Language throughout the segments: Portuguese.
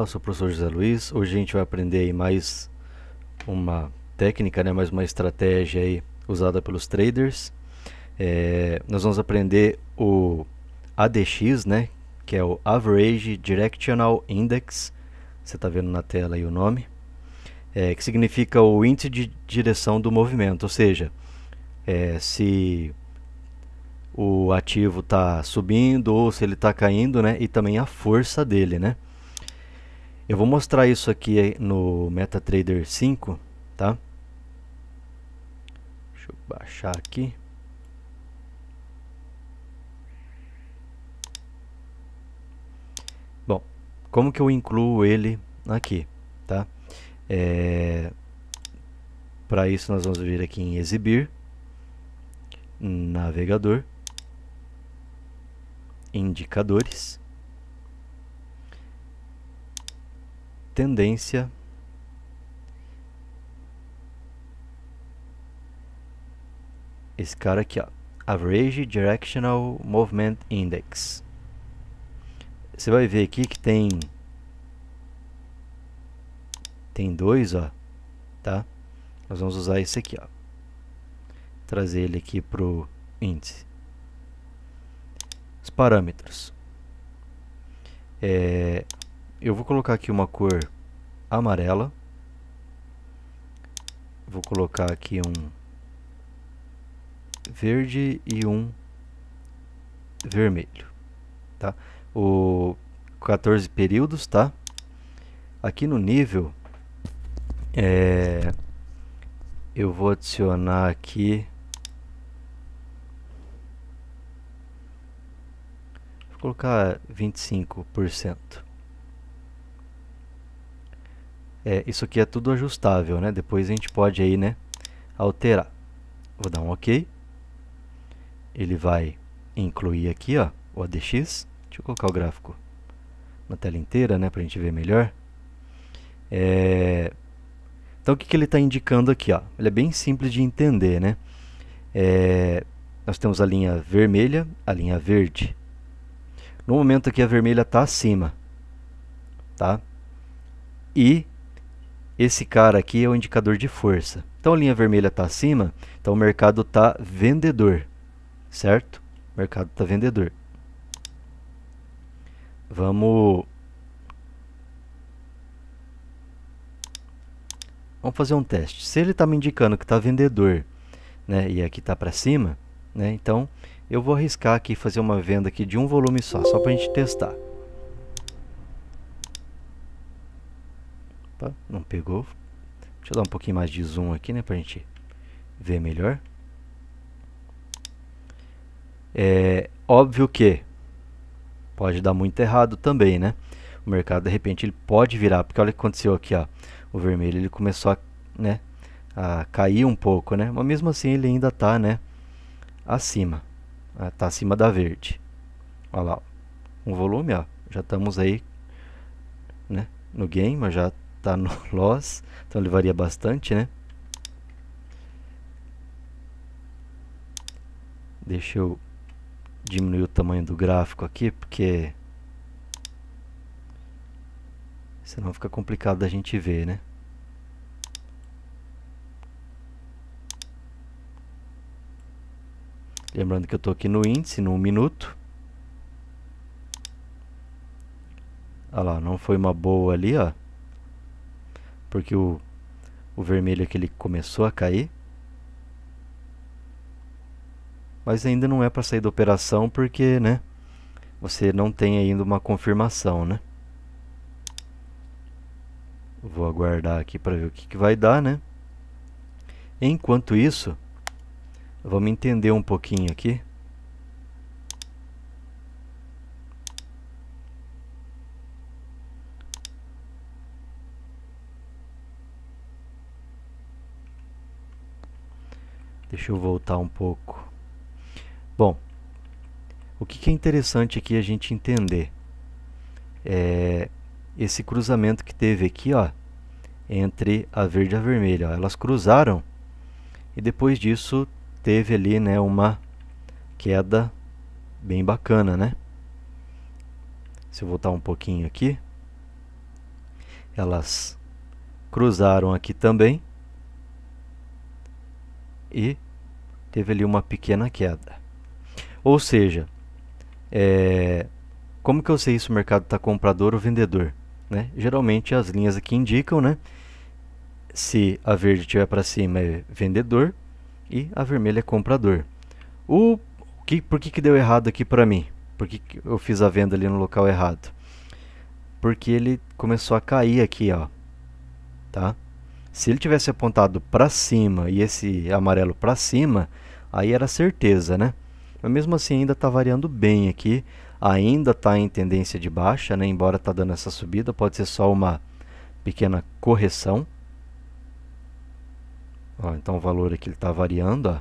eu sou o professor José Luiz. Hoje a gente vai aprender aí mais uma técnica, né, mais uma estratégia aí usada pelos traders. É, nós vamos aprender o ADX, né, que é o Average Directional Index. Você está vendo na tela aí o nome, é, que significa o índice de direção do movimento, ou seja, é, se o ativo está subindo ou se ele está caindo, né, e também a força dele, né. Eu vou mostrar isso aqui no MetaTrader 5, tá? Deixa eu baixar aqui. Bom, como que eu incluo ele aqui, tá? É... Para isso nós vamos vir aqui em exibir, navegador, indicadores, tendência esse cara aqui, ó, Average Directional Movement Index. Você vai ver aqui que tem tem dois, ó, tá? Nós vamos usar esse aqui, ó. Trazer ele aqui pro índice. Os parâmetros. É, eu vou colocar aqui uma cor amarela. Vou colocar aqui um verde e um vermelho, tá? O 14 períodos, tá? Aqui no nível, é, eu vou adicionar aqui vou colocar 25%. É, isso aqui é tudo ajustável, né? Depois a gente pode aí, né, alterar. Vou dar um OK. Ele vai incluir aqui, ó, o ADX. Deixa eu colocar o gráfico na tela inteira, né, para a gente ver melhor. É... Então o que, que ele está indicando aqui, ó? Ele é bem simples de entender, né? É... Nós temos a linha vermelha, a linha verde. No momento aqui a vermelha está acima, tá? E esse cara aqui é o indicador de força. Então a linha vermelha está acima, então o mercado está vendedor, certo? O mercado está vendedor. Vamos... Vamos fazer um teste. Se ele está me indicando que está vendedor né, e aqui está para cima, né, então eu vou arriscar aqui fazer uma venda aqui de um volume só, só para a gente testar. Opa, não pegou. Deixa eu dar um pouquinho mais de zoom aqui, né, pra gente ver melhor. É óbvio que pode dar muito errado também, né? O mercado, de repente, ele pode virar, porque olha o que aconteceu aqui, ó. O vermelho, ele começou a, né, a cair um pouco, né? Mas mesmo assim, ele ainda tá, né, acima. Ah, tá acima da verde. Olha lá, um volume, ó. Já estamos aí, né, no game, mas já tá no loss, então ele varia bastante, né? Deixa eu diminuir o tamanho do gráfico aqui, porque senão fica complicado da gente ver, né? Lembrando que eu estou aqui no índice, no minuto. Olha lá, não foi uma boa ali, ó porque o, o vermelho é que ele começou a cair. Mas ainda não é para sair da operação porque, né, você não tem ainda uma confirmação, né? Vou aguardar aqui para ver o que, que vai dar, né? Enquanto isso, vamos entender um pouquinho aqui Deixa eu voltar um pouco. Bom, o que, é interessante aqui a gente entender é esse cruzamento que teve aqui, ó, entre a verde e a vermelha. Elas cruzaram e depois disso teve ali, né, uma queda bem bacana, né? Se eu voltar um pouquinho aqui, elas cruzaram aqui também e teve ali uma pequena queda. Ou seja, é, como que eu sei se o mercado está comprador ou vendedor? Né? Geralmente as linhas aqui indicam, né? Se a verde tiver para cima é vendedor e a vermelha é comprador. O que, por que, que deu errado aqui para mim? Por que, que eu fiz a venda ali no local errado? Porque ele começou a cair aqui, ó, tá? Se ele tivesse apontado para cima e esse amarelo para cima, aí era certeza, né? Mas mesmo assim ainda está variando bem aqui, ainda está em tendência de baixa, né? embora está dando essa subida, pode ser só uma pequena correção. Ó, então o valor aqui está variando. Ó.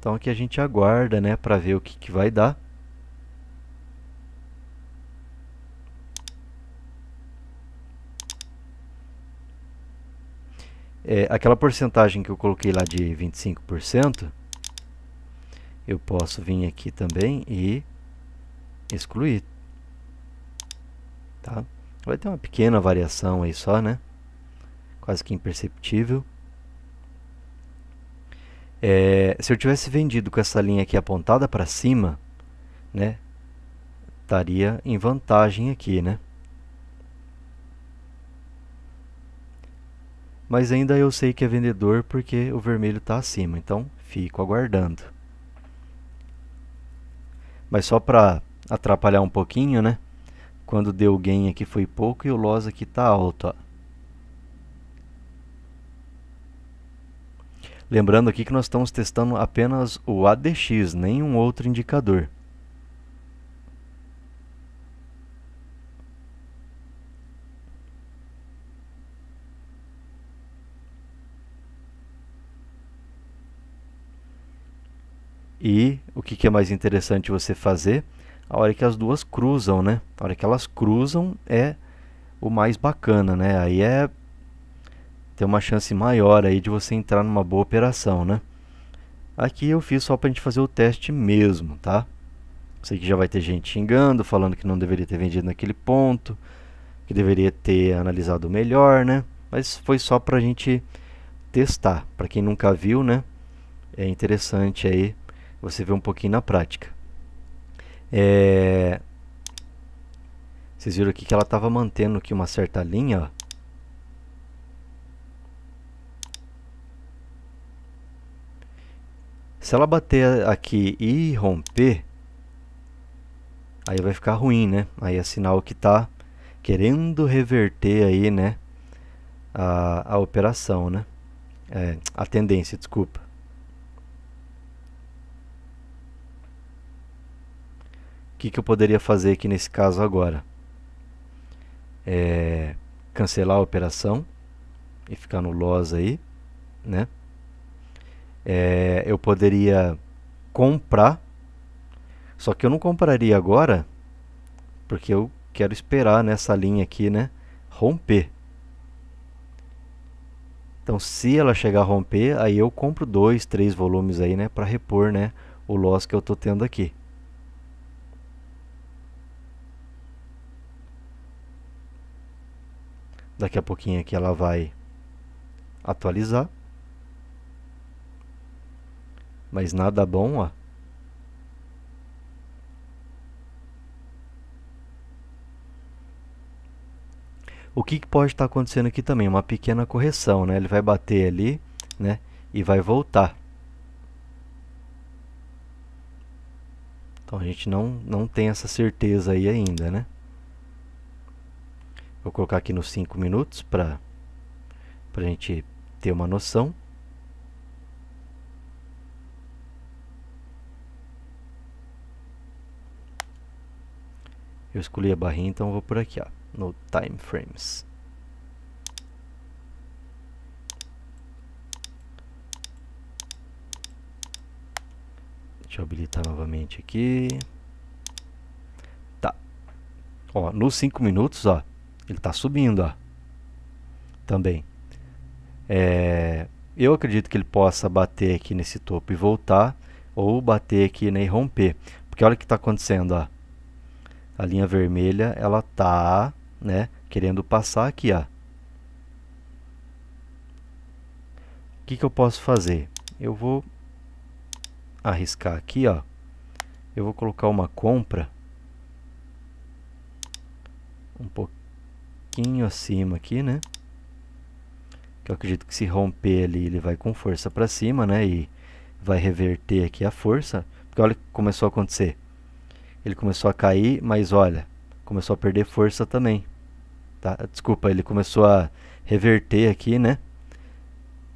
Então aqui a gente aguarda né, para ver o que, que vai dar. é, aquela porcentagem que eu coloquei lá de 25%, eu posso vir aqui também e excluir. Tá? Vai ter uma pequena variação aí só, né? Quase que imperceptível. É, se eu tivesse vendido com essa linha aqui apontada para cima, né? Estaria em vantagem aqui, né? mas ainda eu sei que é vendedor porque o vermelho está acima, então fico aguardando. Mas só para atrapalhar um pouquinho, né? Quando deu gain aqui foi pouco e o loss aqui está alto. Ó. Lembrando aqui que nós estamos testando apenas o ADX, nenhum outro indicador. E o que, que é mais interessante você fazer? A hora que as duas cruzam, né? A hora que elas cruzam é o mais bacana, né? Aí é tem uma chance maior aí de você entrar numa boa operação, né? Aqui eu fiz só para a gente fazer o teste mesmo, tá? Sei que já vai ter gente xingando, falando que não deveria ter vendido naquele ponto, que deveria ter analisado melhor, né? Mas foi só para a gente testar. Para quem nunca viu, né? É interessante aí você vê um pouquinho na prática. É... Vocês viram aqui que ela estava mantendo aqui uma certa linha. Ó. Se ela bater aqui e romper, aí vai ficar ruim, né? Aí é sinal que está querendo reverter aí, né? A, a operação, né? É, a tendência, desculpa. que, que eu poderia fazer aqui nesse caso agora? É, cancelar a operação e ficar no loss aí, né? É, eu poderia comprar, só que eu não compraria agora, porque eu quero esperar nessa linha aqui, né? Romper. Então, se ela chegar a romper, aí eu compro dois, três volumes aí, né? Para repor, né? O loss que eu tô tendo aqui. Daqui a pouquinho aqui ela vai atualizar. Mas nada bom, ó. O que, que pode estar tá acontecendo aqui também? Uma pequena correção, né? Ele vai bater ali, né? E vai voltar. Então a gente não, não tem essa certeza aí ainda, né? Vou colocar aqui nos 5 minutos para a gente ter uma noção. Eu escolhi a barrinha, então vou por aqui, ó, no Time Frames. Deixa eu habilitar novamente aqui. Tá. Ó, nos 5 minutos, ó, ele está subindo, ó. Também. É, eu acredito que ele possa bater aqui nesse topo e voltar, ou bater aqui né, e romper. Porque olha o que está acontecendo, ó. A linha vermelha, ela está, né, querendo passar aqui, ó. O que, que eu posso fazer? Eu vou arriscar aqui, ó. Eu vou colocar uma compra um pouquinho pouquinho acima aqui, né? Que eu acredito que se romper ali, ele vai com força para cima, né? E vai reverter aqui a força. Porque olha o que começou a acontecer. Ele começou a cair, mas olha, começou a perder força também. Tá? Desculpa, ele começou a reverter aqui, né?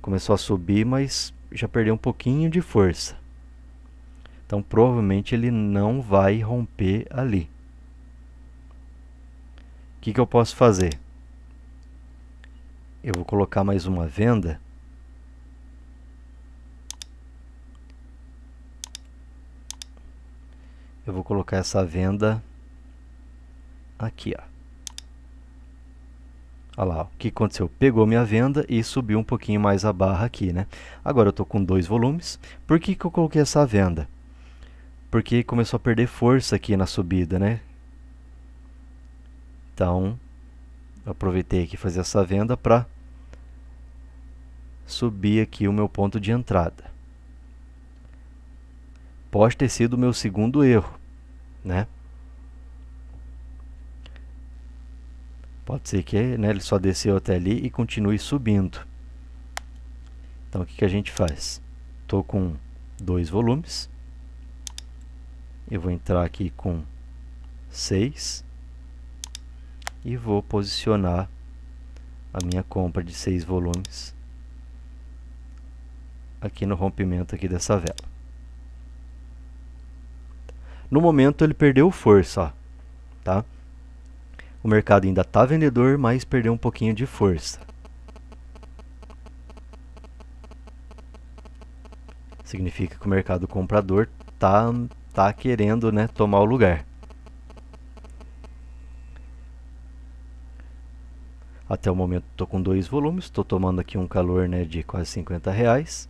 Começou a subir, mas já perdeu um pouquinho de força. Então provavelmente ele não vai romper ali. O que, que eu posso fazer? Eu vou colocar mais uma venda. Eu vou colocar essa venda aqui, ó. Olha lá, o que aconteceu? Pegou minha venda e subiu um pouquinho mais a barra aqui, né? Agora eu estou com dois volumes. Por que, que eu coloquei essa venda? Porque começou a perder força aqui na subida, né? Então, aproveitei aqui fazer essa venda para subir aqui o meu ponto de entrada. Pode ter sido o meu segundo erro, né? Pode ser que né, ele só desceu até ali e continue subindo. Então o que, que a gente faz? Estou com dois volumes. Eu vou entrar aqui com 6 e vou posicionar a minha compra de 6 volumes aqui no rompimento aqui dessa vela. No momento ele perdeu força, ó, tá? O mercado ainda está vendedor, mas perdeu um pouquinho de força. Significa que o mercado comprador tá tá querendo, né, tomar o lugar. Até o momento estou com dois volumes, estou tomando aqui um calor né, de quase 50 reais.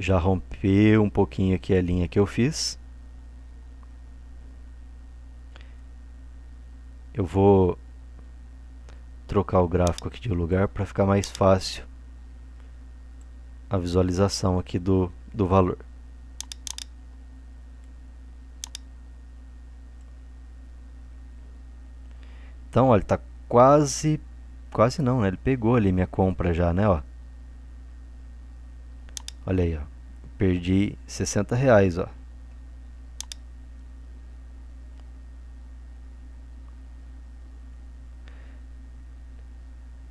já rompeu um pouquinho aqui a linha que eu fiz. Eu vou trocar o gráfico aqui de lugar para ficar mais fácil a visualização aqui do, do valor. Então, olha, tá quase, quase não, né? Ele pegou ali minha compra já, né? Ó. Olha aí, ó. Perdi 60 reais, ó.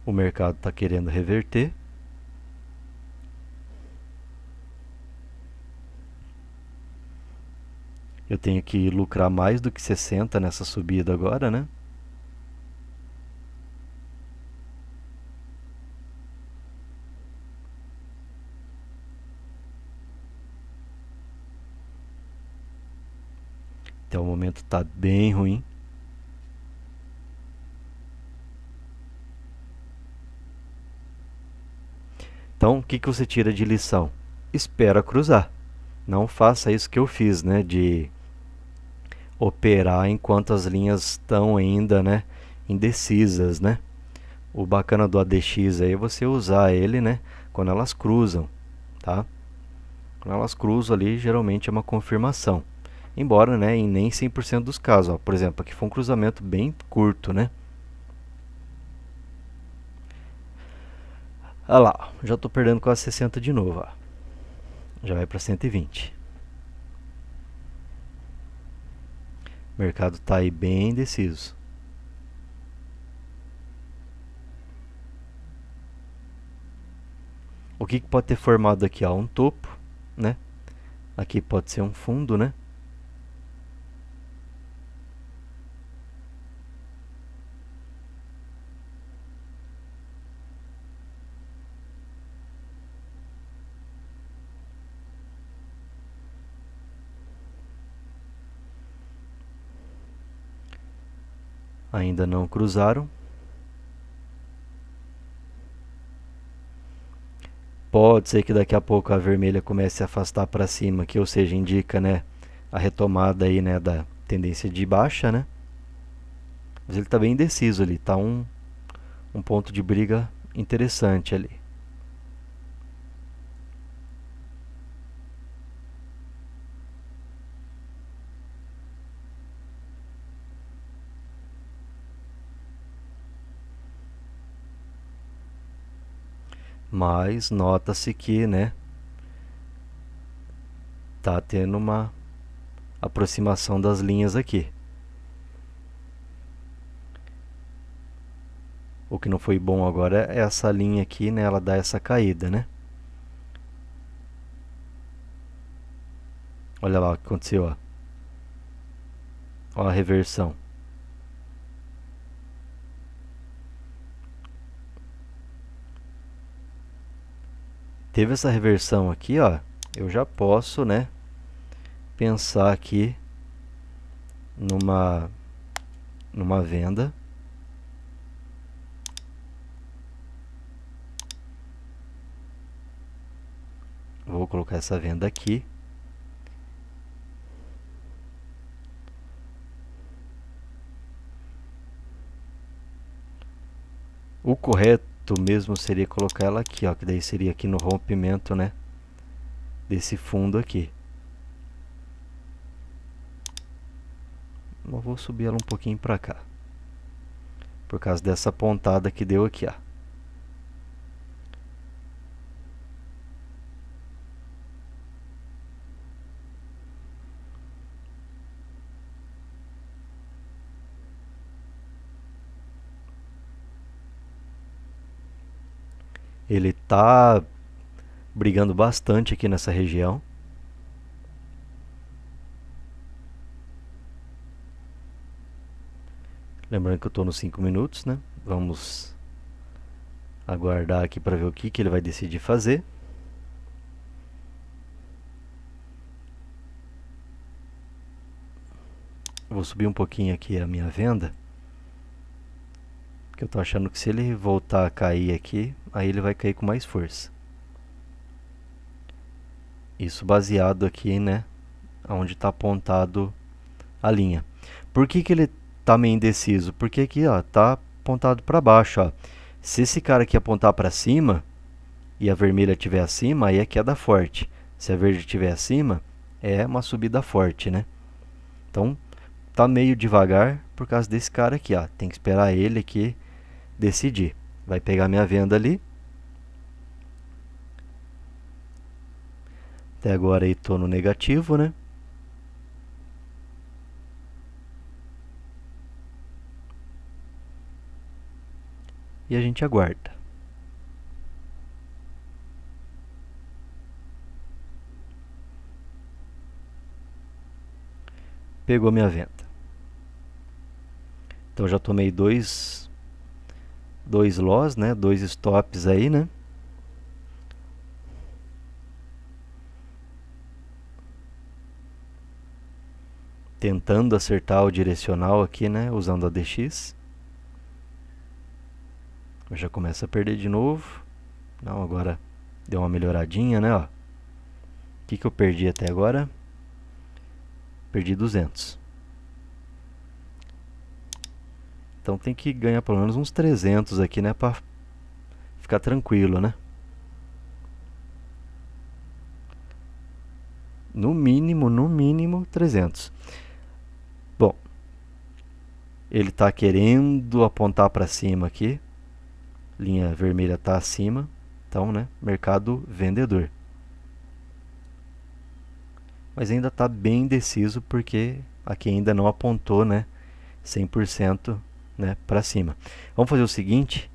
O mercado está querendo reverter. Eu tenho que lucrar mais do que 60 nessa subida agora, né? Até o momento está bem ruim. Então, o que, que você tira de lição? Espera cruzar. Não faça isso que eu fiz, né? De operar enquanto as linhas estão ainda né, indecisas. Né? O bacana do ADX aí é você usar ele né, quando elas cruzam. Tá? Quando elas cruzam ali, geralmente é uma confirmação. Embora né, em nem 100% dos casos. Ó, por exemplo, aqui foi um cruzamento bem curto. Né? Olha lá, já estou perdendo com a 60 de novo. Ó. Já vai para 120. O mercado está aí bem indeciso. O que, que pode ter formado aqui? Ó, ah, um topo, né? Aqui pode ser um fundo, né? ainda não cruzaram. Pode ser que daqui a pouco a vermelha comece a afastar para cima, que ou seja, indica, né, a retomada aí, né, da tendência de baixa, né? Mas ele está bem indeciso ali, está um, um ponto de briga interessante ali. mas nota-se que, né, tá tendo uma aproximação das linhas aqui. O que não foi bom agora é essa linha aqui, né, ela dá essa caída, né? Olha lá o que aconteceu, ó. Ó a reversão. teve essa reversão aqui, ó, eu já posso, né, pensar aqui numa numa venda vou colocar essa venda aqui o correto certo mesmo seria colocar ela aqui, ó, que daí seria aqui no rompimento, né, desse fundo aqui. Eu vou subir ela um pouquinho para cá, por causa dessa pontada que deu aqui, ó. Ele está brigando bastante aqui nessa região. Lembrando que eu estou nos 5 minutos, né? Vamos aguardar aqui para ver o que, que ele vai decidir fazer. Vou subir um pouquinho aqui a minha venda que eu tô achando que se ele voltar a cair aqui, aí ele vai cair com mais força. Isso baseado aqui, né? Onde está apontado a linha. Por que, que ele tá meio indeciso? Porque aqui, ó, tá apontado para baixo, ó. Se esse cara aqui apontar para cima e a vermelha estiver acima, aí é queda forte. Se a verde estiver acima, é uma subida forte, né? Então, tá meio devagar por causa desse cara aqui, ó. Tem que esperar ele aqui decidir. Vai pegar minha venda ali. Até agora aí estou no negativo, né? E a gente aguarda. Pegou minha venda. Então já tomei dois dois loss, né? Dois stops aí, né? Tentando acertar o direcional aqui, né? Usando a DX. Já começa a perder de novo. Não, agora deu uma melhoradinha, né? Ó. O que, que eu perdi até agora? Perdi 200. Então tem que ganhar pelo menos uns 300 aqui, né? Pra ficar tranquilo, né? No mínimo, no mínimo 300. Bom, ele está querendo apontar para cima aqui. Linha vermelha está acima. Então, né? Mercado vendedor. Mas ainda está bem indeciso porque aqui ainda não apontou, né? 100% né, para cima. Vamos fazer o seguinte,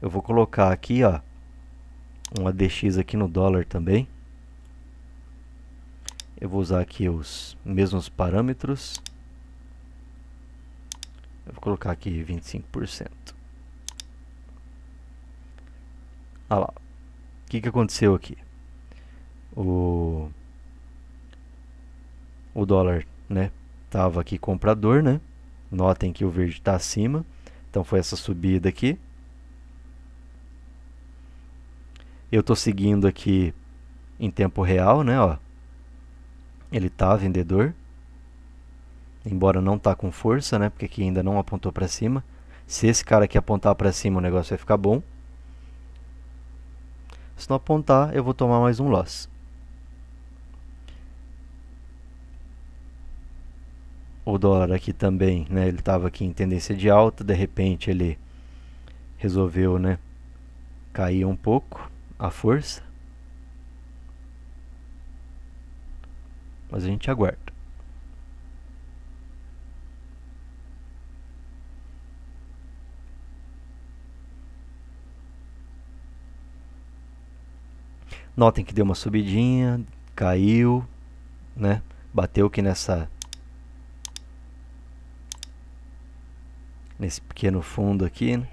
eu vou colocar aqui, ó, um ADX aqui no dólar também. Eu vou usar aqui os mesmos parâmetros. Eu vou colocar aqui 25%. Olha lá. O que, que aconteceu aqui? O, o dólar, né? Tava aqui comprador, né? Notem que o verde está acima, então foi essa subida aqui. Eu estou seguindo aqui em tempo real, né? Ó. Ele está vendedor, embora não está com força, né? Porque aqui ainda não apontou para cima. Se esse cara aqui apontar para cima, o negócio vai ficar bom. Se não apontar, eu vou tomar mais um loss. o dólar aqui também, né? Ele estava aqui em tendência de alta, de repente ele resolveu, né, cair um pouco a força. Mas a gente aguarda. Notem que deu uma subidinha, caiu, né? Bateu aqui nessa nesse pequeno fundo aqui. Né?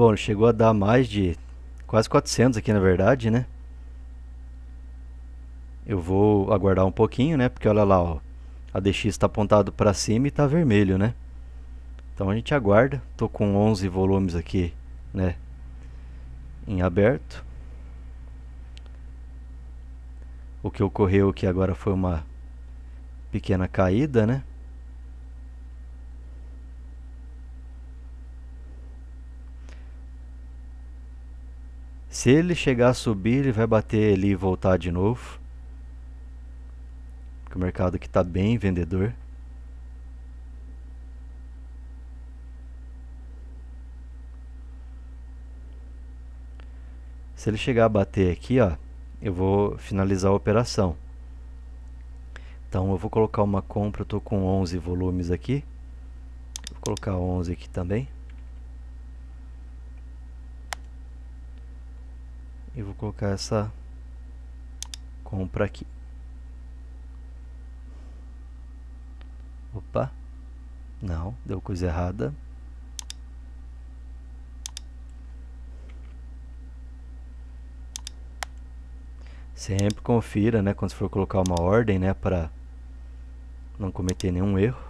Bom, chegou a dar mais de quase 400 aqui na verdade, né? Eu vou aguardar um pouquinho, né? Porque olha lá, ó, a DX está apontado para cima e está vermelho, né? Então a gente aguarda. Tô com 11 volumes aqui, né? Em aberto. O que ocorreu que agora foi uma pequena caída, né? Se ele chegar a subir, ele vai bater ali e voltar de novo. Porque o mercado aqui está bem vendedor. Se ele chegar a bater aqui, ó, eu vou finalizar a operação. Então eu vou colocar uma compra, eu estou com 11 volumes aqui. Vou colocar 11 aqui também. e vou colocar essa compra aqui. Opa, não, deu coisa errada. Sempre confira, né, quando for colocar uma ordem, né, para não cometer nenhum erro.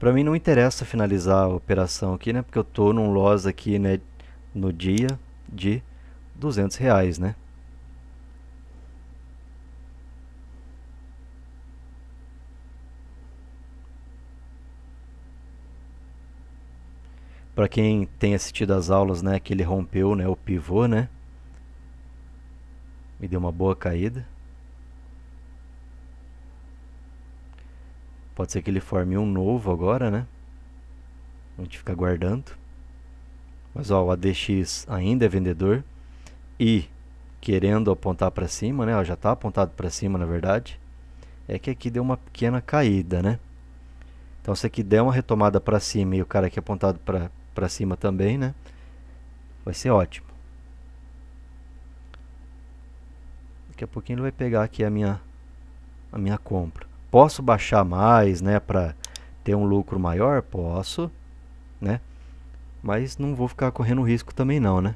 Para mim não interessa finalizar a operação aqui, né, porque eu tô num loss aqui, né, no dia de 200 reais, né? Para quem tem assistido às aulas, né, que ele rompeu, né, o pivô, né? Me deu uma boa caída. Pode ser que ele forme um novo agora, né? A gente fica guardando. Mas ó, o ADX ainda é vendedor e querendo apontar para cima, né? Ó, já está apontado para cima, na verdade. É que aqui deu uma pequena caída, né? Então se aqui der uma retomada para cima e o cara aqui apontado para cima também, né? Vai ser ótimo. Daqui a pouquinho ele vai pegar aqui a minha a minha compra. Posso baixar mais, né, para ter um lucro maior? Posso, né? Mas não vou ficar correndo risco também não, né?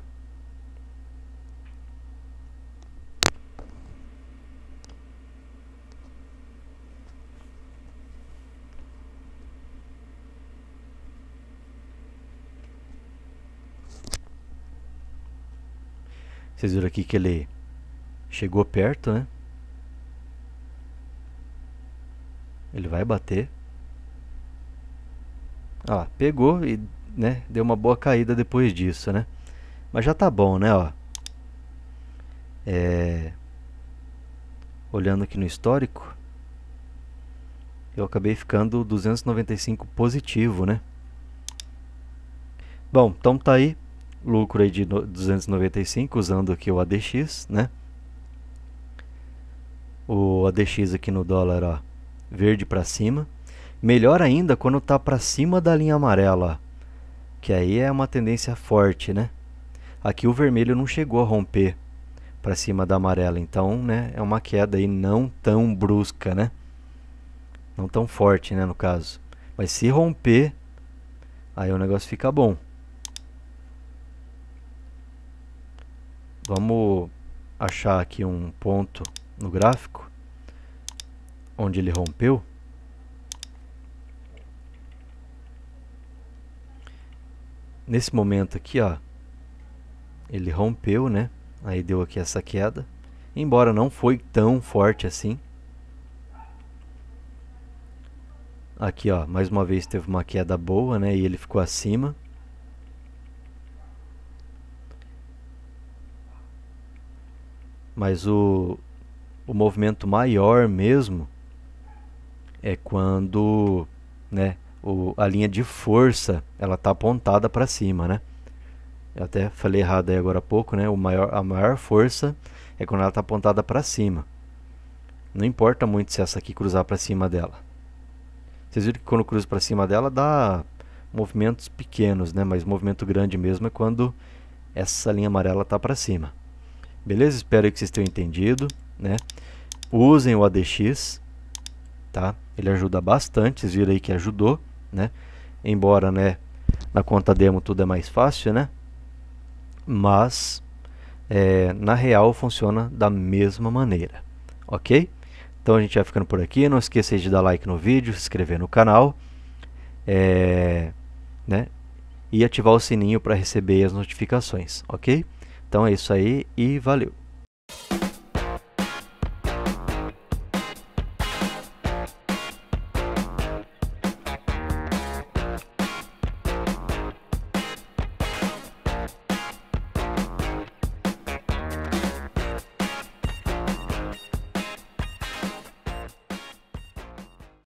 Vocês viram aqui que ele chegou perto, né? Ele vai bater. Ah, pegou e né, deu uma boa caída depois disso, né? Mas já tá bom, né, ó. É... Olhando aqui no histórico, eu acabei ficando 295 positivo, né? Bom, então tá aí, lucro aí de 295 usando aqui o ADX, né? O ADX aqui no dólar, ó, verde para cima. Melhor ainda quando tá para cima da linha amarela, ó que aí é uma tendência forte, né? Aqui o vermelho não chegou a romper para cima da amarela, então, né, é uma queda aí não tão brusca, né? Não tão forte, né, no caso. Mas se romper, aí o negócio fica bom. Vamos achar aqui um ponto no gráfico onde ele rompeu. nesse momento aqui, ó, ele rompeu, né? Aí deu aqui essa queda. Embora não foi tão forte assim. Aqui, ó, mais uma vez teve uma queda boa, né? E ele ficou acima. Mas o, o movimento maior mesmo é quando, né, o, a linha de força ela está apontada para cima, né? Eu até falei errado aí agora há pouco, né? O maior, a maior força é quando ela está apontada para cima. Não importa muito se essa aqui cruzar para cima dela. Vocês viram que quando cruza para cima dela dá movimentos pequenos, né? Mas movimento grande mesmo é quando essa linha amarela está para cima. Beleza? Espero que vocês tenham entendido, né? Usem o ADX, tá? Ele ajuda bastante, vocês viram aí que ajudou né? Embora, né, na conta demo tudo é mais fácil, né? Mas é, na real funciona da mesma maneira, ok? Então a gente vai ficando por aqui. Não esqueça de dar like no vídeo, se inscrever no canal, é, né? E ativar o sininho para receber as notificações, ok? Então é isso aí e valeu!